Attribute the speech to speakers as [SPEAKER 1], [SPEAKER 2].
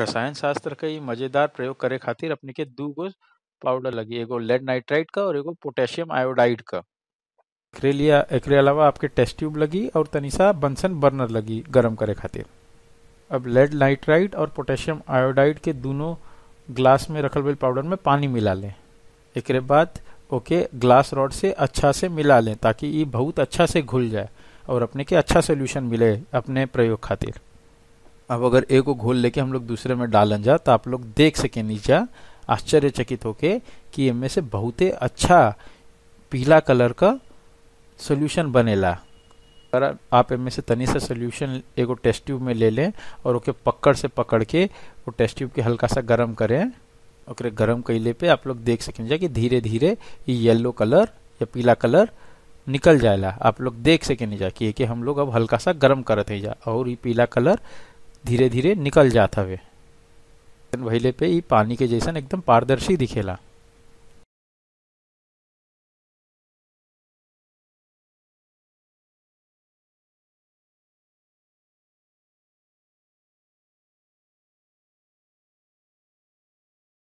[SPEAKER 1] रसायन शास्त्र का ये मजेदार प्रयोग करे खातिर अपने के दो गो पाउडर लगी एगो लेड नाइट्राइड का और एगो पोटेशियम आयोडाइड का क्रेलिया लिया अलावा आपके टेस्ट ट्यूब लगी और तनिसा बंसन बर्नर लगी गर्म करे खातिर अब लेड नाइट्राइड और पोटेशियम आयोडाइड के दोनों ग्लास में रखल हुए पाउडर में पानी मिला लें एक बाद ओके ग्लास रॉड से अच्छा से मिला लें ताकि ये बहुत अच्छा से घुल जाए और अपने के अच्छा सोल्यूशन मिले अपने प्रयोग खातिर अब अगर ए को घोल लेके हम लोग दूसरे में डालन जा तो आप लोग देख सके नीचा आश्चर्यचकित होके कि इनमें से बहुत अच्छा पीला कलर का सोल्यूशन बनेला अगर आप इनमें से तनी सा सोल्यूशन एगो टेस्ट ट्यूब में ले लें और ओके पकड़ से पकड़ के वो टेस्ट ट्यूब के हल्का सा गर्म करें और गर्म कैले पे आप लोग देख सकें कि धीरे धीरे ये येलो कलर या पीला कलर निकल जाएगा आप लोग देख सकें जा कि हम लोग अब हल्का सा गर्म करते जा और ये पीला कलर धीरे धीरे निकल जात हवे भइले पे इ पानी के जैसन एकदम पारदर्शी दिखेला